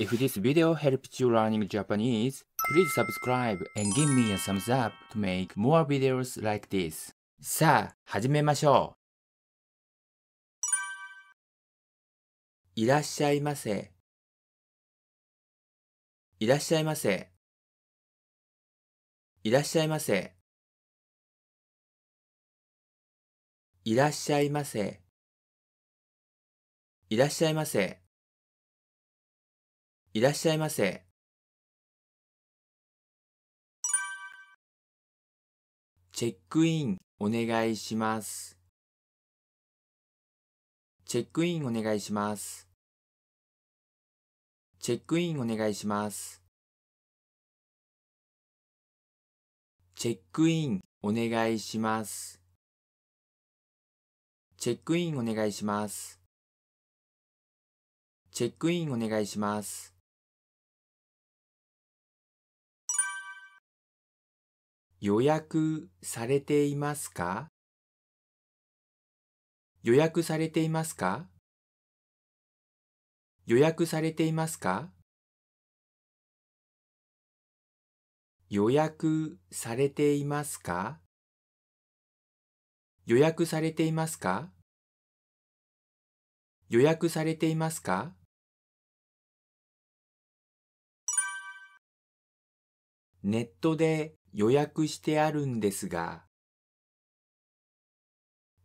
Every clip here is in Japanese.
If this video helped you learning Japanese, please subscribe and give me a thumbs up to make more videos like this. さあ、始めましょう。いらっしゃいませ。いらっしゃいませ。いらっしゃいませ。いらっしゃいませ。いらっしゃいませ。いらっしゃいませ。チェックインお願いします。チェックインお願いします。チェックインお願いします。チェックインお願いします。チェックインお願いします。チェックインお願いします。予約されていますか予約されていますか予約されていますか予約されていますか予約されていますか予約されていますかネットで予約してあるんですが、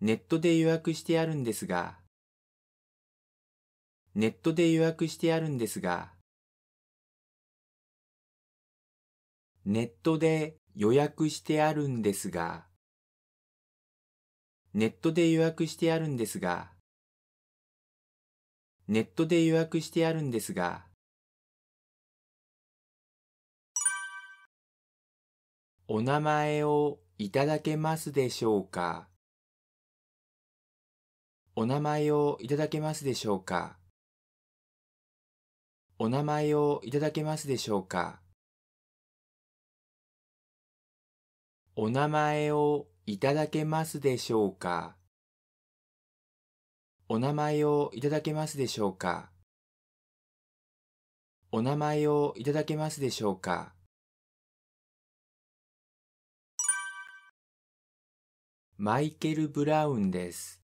ネットで予約してあるんですが、ネットで予約してあるんですが、ネットで予約してあるんですが、ネットで予約してあるんですが、ネットで予約してあるんですが、お名前をいただけますでしょうかお名前をいただけますでしょうかお名前をいただけますでしょうかお名前をいただけますでしょうかお名前をいただけますでしょうかお名前をいただけますでしょうかマイケル・ブラウンです。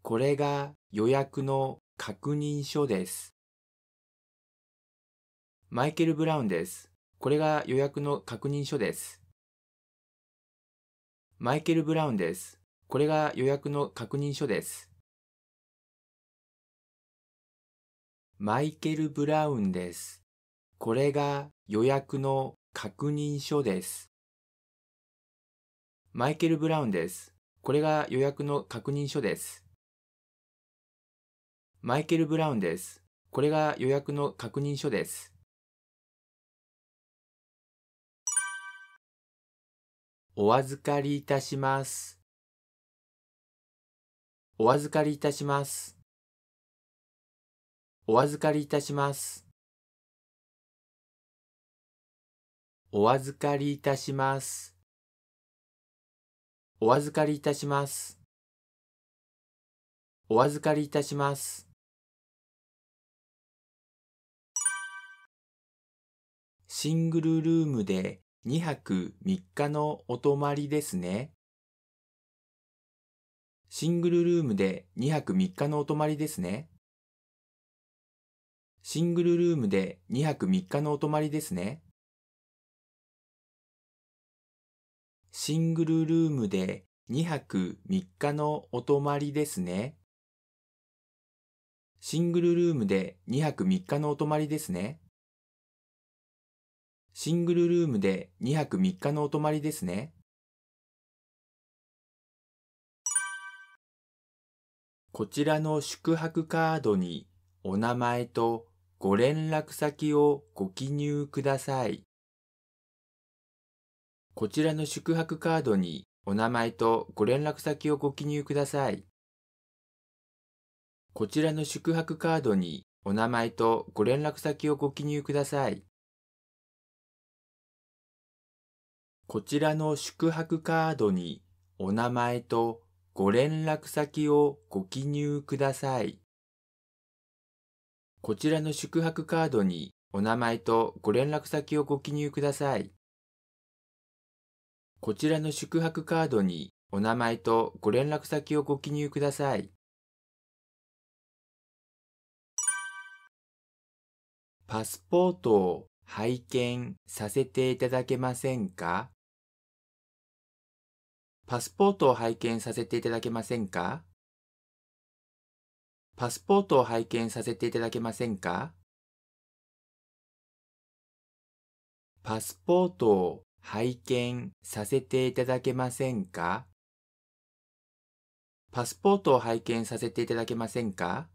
これが予約の確認書です。マイケル・ブラウンです。これが予約の確認書です。マイケル・ブラウンです。これが予約の確認書です。マイケル・ブラウンです。これが予約の確認書です。マイケル・ブラウンです。これが予約の確認書です。マイケル・ブラウンです。これが予約の確認書です。お預かりいたします。お預かりいたします。お預かりいたします。お預かりいたします。お預かりいたします。お預かりいたします。シングルルームで2泊3日のお泊まりですね。シングルルームで2泊3日のお泊まりですね。シングルルームで2泊3日のお泊まりですね。シングルルームで2泊3日のお泊まりですね。シングルルームで2泊3日のお泊まりですね。シングルルームで2泊3日のお泊まりですね。こちらの宿泊カードにお名前とご連絡先をご記入ください。こちらの宿泊カードにお名前とご連絡先をご記入ください。こちらの宿泊カードにお名前とご連絡先をご記入ください。こちらの宿泊カードにお名前とご連絡先をご記入ください。こちらの宿泊カードにお名前とご連絡先をご記入ください。こちらの宿泊カードにお名前とご連絡先をご記入ください。パスポートを拝見させていただけませんかパスポートを拝見させていただけませんかパスポートを拝見させていただけませんかパスポートを拝見させていただけませんかパスポートを拝見させていただけませんか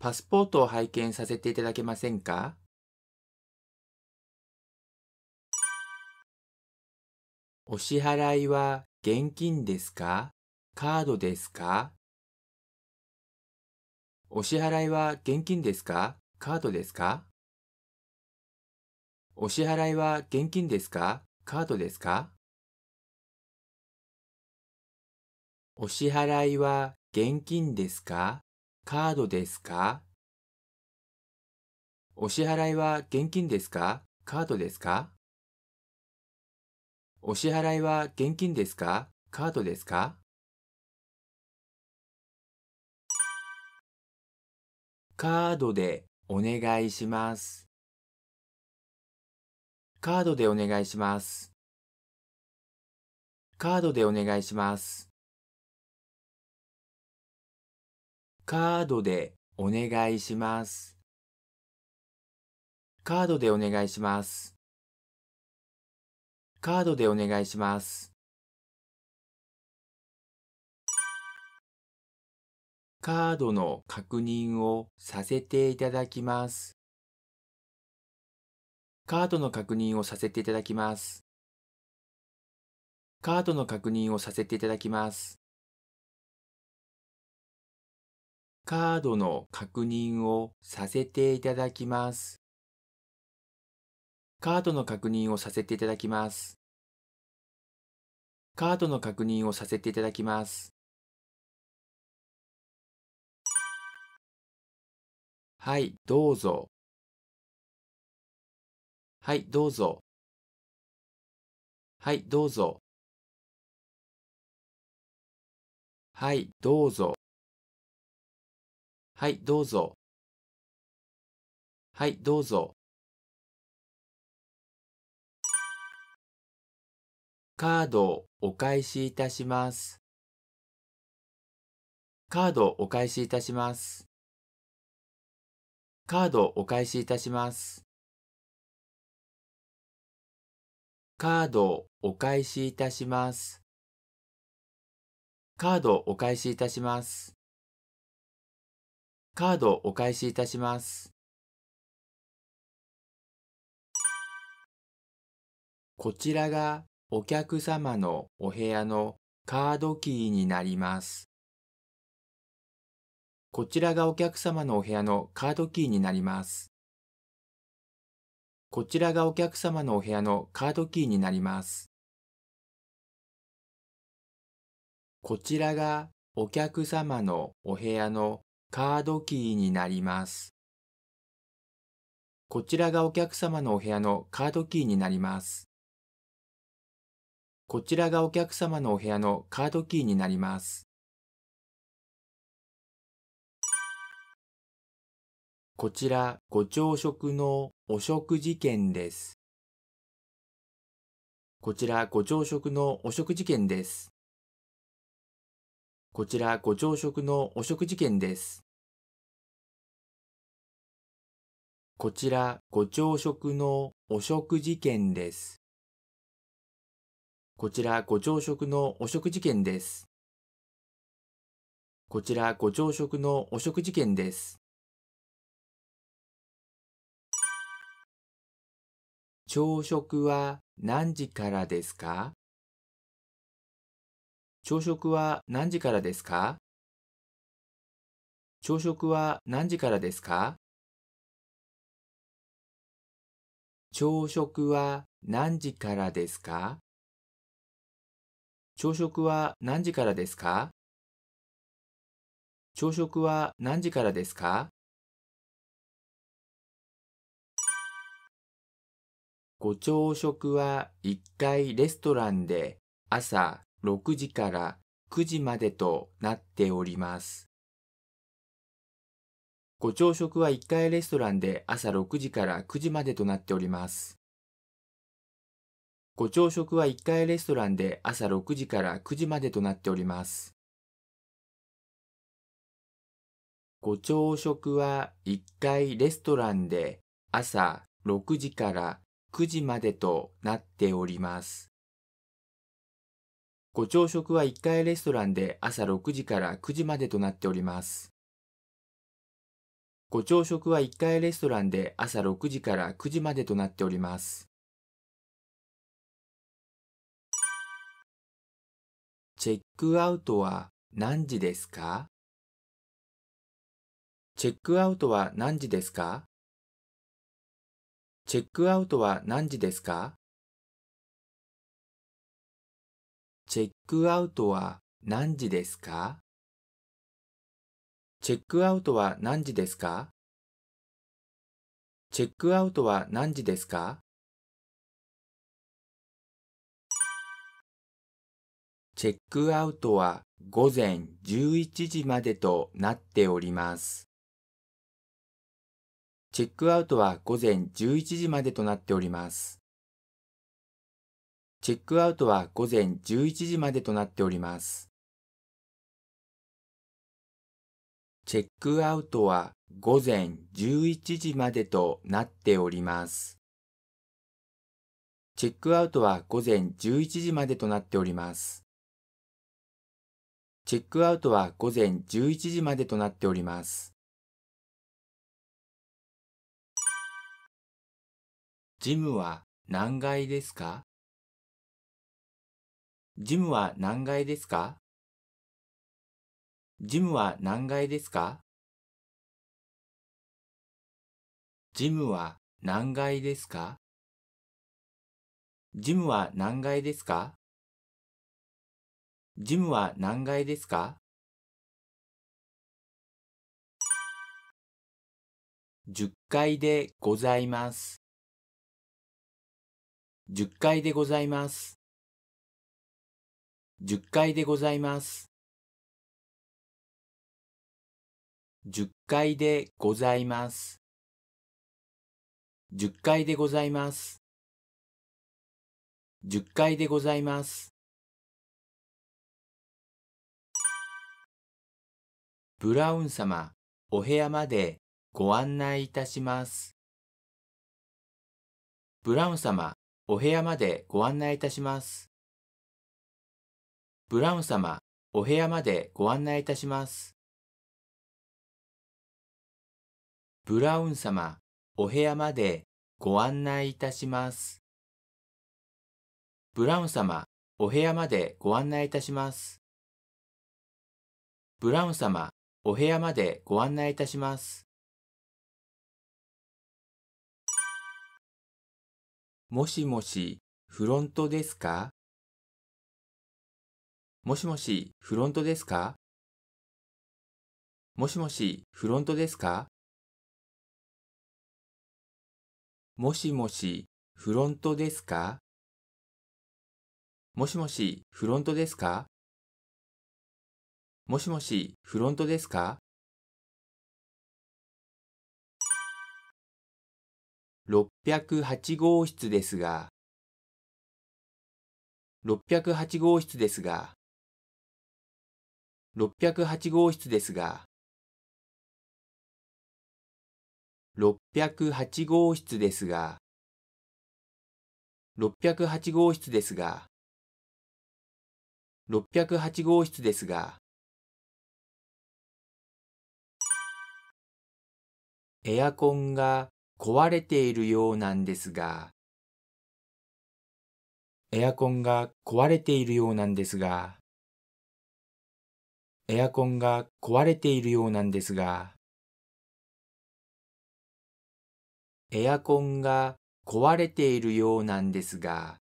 パスポートを拝見させていただけませんかお支払いは現金ですかカードですかお支払いは現金ですかカードですかお支払いは現金ですかカードですかお支払いは現金ですかカードですかお支払いは現金ですかカードですかお支払いは現金ですかカードですかカードでお願いします。カードでお願いします。カードでお願いします。カードでお願いします。カードでお願いします。カードでお願いします。カードの確認をさせていただきます。カードの確認をさせていただきます。カードの確認をさせていただきます。カードの確認をさせていただきます。カードの確認をさせていただきます。カードの確認をさせていただきます。はい、どうぞ。はい、どうぞ。はい、どうぞ。はい、どうぞ。はい、どうぞ。はい、どうぞ。カードをお返しいたします。カードをお返しいたします。カードをお返しいたします。カードお返しいたします。カードお返しいたします。カードお返しいたします。こちらがお客様のお部屋のカードキーになります。こちらがお客様のお部屋のカードキーになります。こちらがお客様のお部屋のカードキーになります。こちらがお客様のお部屋のカードキーになります。こちらがお客様のお部屋のカードキーになります。こちらがお客様のお部屋のカードキーになります。こちらご朝食のお食事券です。こちらご朝食のお食事券です。こちらご朝食のお食事券です。こちらご朝食のお食事券です。こちらご朝食のお食事券です。こちらご朝食のお食事券です。朝食は何時からですか朝食は何時からですか朝食は何時からですか朝食は何時からですか朝食は何時からですか朝食は何時からですかご朝食は1回レストランで朝6時から9時までとなっております。ご朝食は1回レストランで朝6時から9時までとなっております。ご朝食は1回レストランで朝6時から9時までとなっております。ご朝食は1回レストランで朝6時から9時までとなっております。ご朝食は1階レストランで朝6時から9時までとなっております。ご朝食は1階レストランで朝6時から9時までとなっております。チェックアウトは何時ですかチェックアウトは何時ですかチェックアウトは何時ですかチェックアウトは何時ですかチェックアウトは何時ですかチェックアウトは何時ですかチェックアウトは午前11時までとなっております。チェックアウトは午前11時までとなっております。チェックアウトは午前11時までとなっております。チェックアウトは午前11時までとなっております。チェックアウトは午前11時までとなっております。チェックアウトは午前11時までとなっております。ジムは何階ですかジムは何階ですかジムは何階ですかジムは何階ですかジムは何階ですかジムは何階ですか10階でございます。十階でございます。十階でございます。十階でございます。十階でございます。十階でございます。ブラウン様、お部屋までご案内いたします。ブラウン様、お部屋までご案内いたします。ブラウン様、お部屋までご案内いたします。ブラウン様、お部屋までご案内いたします。ブラウン様、お部屋までご案内いたします。ブラウン様、お部屋までご案内いたします。もしもし、フロントですかもしもし、フロントですかもしもし、フロントですかもしもし、フロントですかもしもし、フロントですかもしもし、フロントですか608号室ですが、608号室ですが、608号室ですが、608号室ですが、608号室ですが、608号室ですが、エアコンが壊れているようなんですが、エアコンが壊れているようなんですが、エアコンが壊れているようなんですが、エアコンが壊れているようなんですが、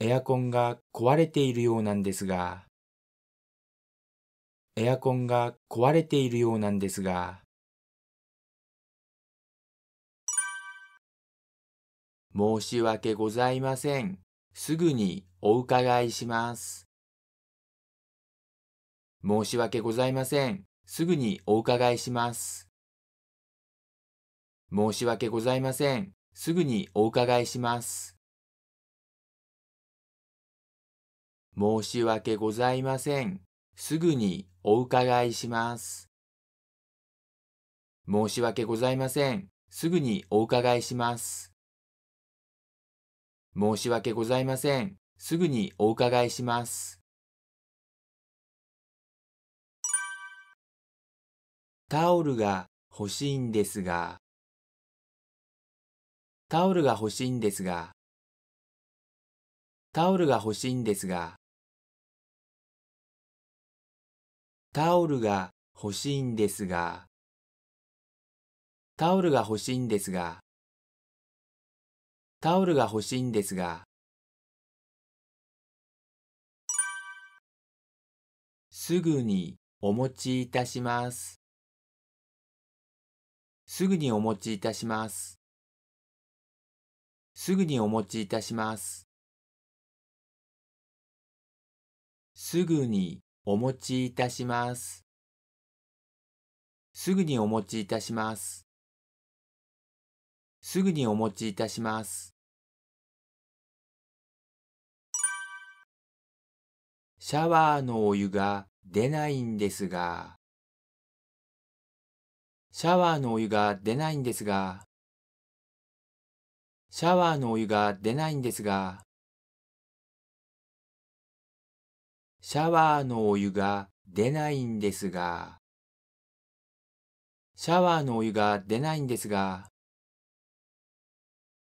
エアコンが壊れているようなんですが、エアコンが壊れているようなんですが、申し訳ございません。すぐにお伺いします。申し訳ございません。すぐにお伺いします。申し訳ございません。すぐにお伺いします。申し訳ございません。すぐにお伺いします。申し訳ございません。すぐにお伺いします。申し訳ございません。すぐにお伺いします。タオルが欲しいんですが、タオルが欲しいんですが、タオルが欲しいんですが、タオルが欲しいんですが、タオルが欲しいんですが、タオルが欲しいんですが。すぐにお持ちいたします。すぐにお持ちいたします。すぐにお持ちいたします。すぐにお持ちいたします。すぐにお持ちいたします。すぐにお持ちいたします。シャワーのお湯が出ないんですが、シャワーのお湯が出ないんですが、シャワーのお湯が出ないんですが、シャワーのお湯が出ないんですが、シャワーのお湯が出ないんですが、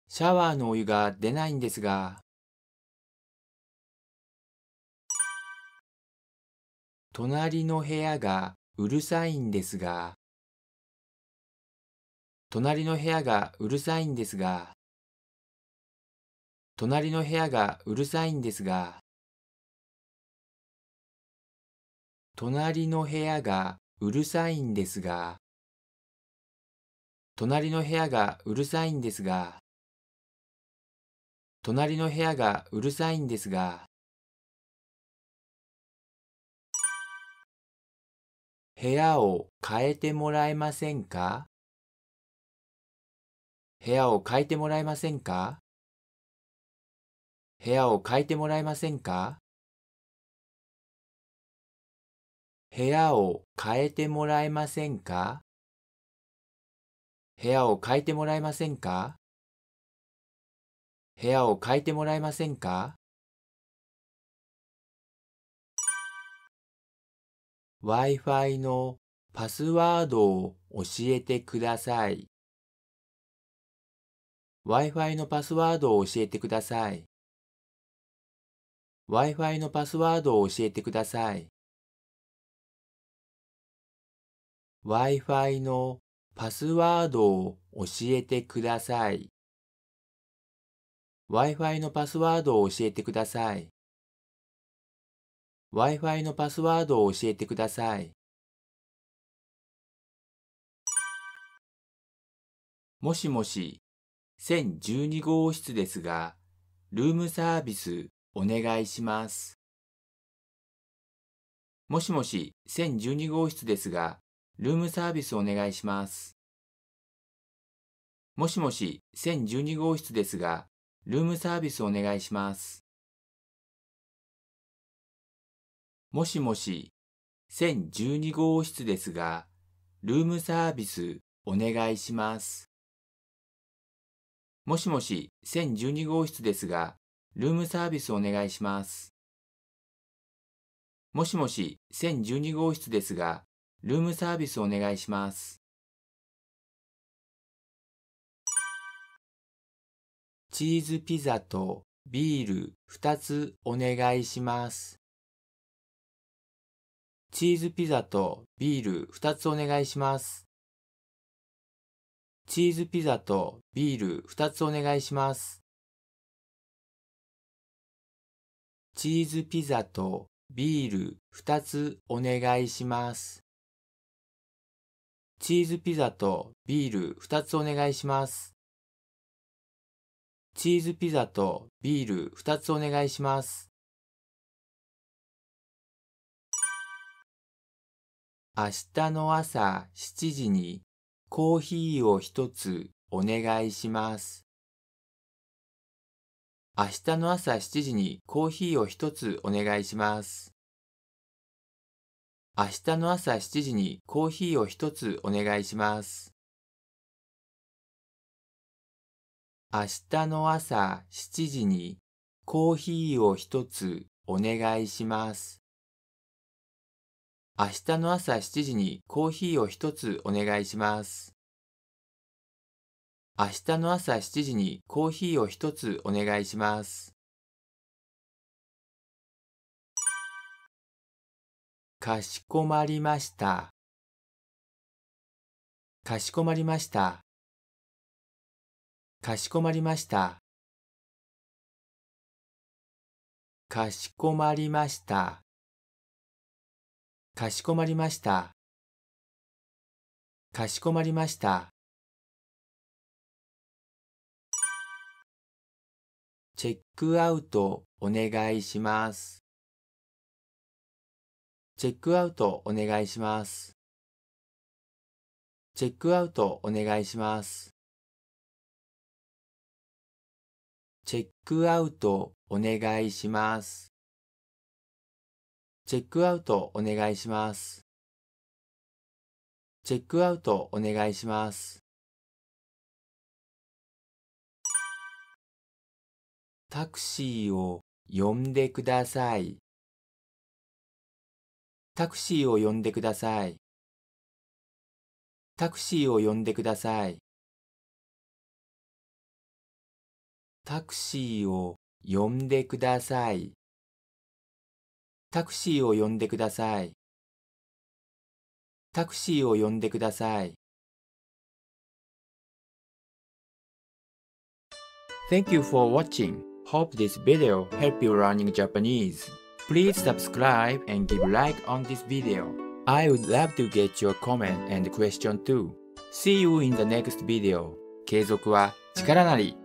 シャワーのお湯が出ないんですが、隣の部屋がうるさいんですが、隣の部屋がうるさいんですが、隣の部屋がうるさいんですが、隣の部屋がうるさいんですが、隣の部屋がうるさいんですが、隣の部屋がうるさいんですが、部屋を変えてもらえませんか部屋を変えてもらえませんか部屋を変えてもらえませんか部屋を変えてもらえませんか部屋を変えてもらえませんか部屋を変えてもらえませんか Wi-Fi のパスワードを教えてください。Wi-Fi のパスワードを教えてください。Wi-Fi のパスワードを教えてください。Wi-Fi のパスワードを教えてください。Wi-Fi のパスワードを教えてください。Wi-Fi のパスワードを教えてください。もしもし、1012号室ですが、ルームサービスお願いします。もしもし、1012号室ですが、ルームサービスお願いします。もしもし、1012号室ですが、ルームサービスお願いします。もしもし、1012号室ですが、ルームサービスお願いします。もしもし、1012号室ですが、ルームサービスお願いします。もしもし、1012号室ですが、ルームサービスお願いします。チーズピザとビール二つお願いします。チーズピザとビール2つお願いします。チーズピザとビール2つお願いします。チーズピザとビール2つお願いします。チーズピザとビール2つお願いします。チーズピザとビール2つお願いします。明日の朝7時にコーヒーを一つお願いします。明日の朝7時にコーヒーを一つお願いします。明日の朝7時にコーヒーを一つお願いします。明日の朝7時にコーヒーを一つお願いします。明日の朝7時にコーヒーを一つお願いします。明日の朝7時にコーヒーを一つお願いします。かしこまりました。かしこまりました。かしこまりました。かしこまりました。かしこまりました。かしこまりました。チェックアウトお願いします。チェックアウトお願いします。チェックアウトお願いします。チェックアウトお願いします。チェックアウトお願いします。チェックアウトお願いします。タクシーを呼んでください。タクシーを呼んでください。タクシーを呼んでください。タクシーを呼んでください。タクシーを呼んでください。タクシーを呼んでください。Thank you for watching. Hope this video help you learning Japanese. Please subscribe and give like on this video. I would love to get your comment and question too. See you in the next video. 継続は力なり。